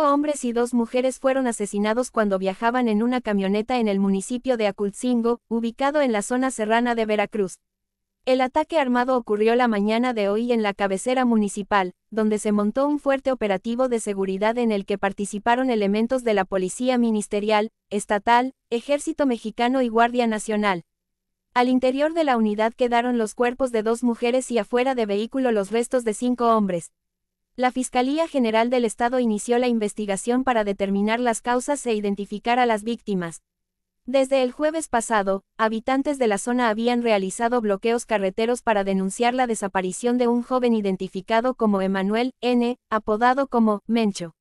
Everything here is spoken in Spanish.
hombres y dos mujeres fueron asesinados cuando viajaban en una camioneta en el municipio de Aculcingo, ubicado en la zona serrana de Veracruz. El ataque armado ocurrió la mañana de hoy en la cabecera municipal, donde se montó un fuerte operativo de seguridad en el que participaron elementos de la Policía Ministerial, Estatal, Ejército Mexicano y Guardia Nacional. Al interior de la unidad quedaron los cuerpos de dos mujeres y afuera de vehículo los restos de cinco hombres, la Fiscalía General del Estado inició la investigación para determinar las causas e identificar a las víctimas. Desde el jueves pasado, habitantes de la zona habían realizado bloqueos carreteros para denunciar la desaparición de un joven identificado como Emanuel N., apodado como Mencho.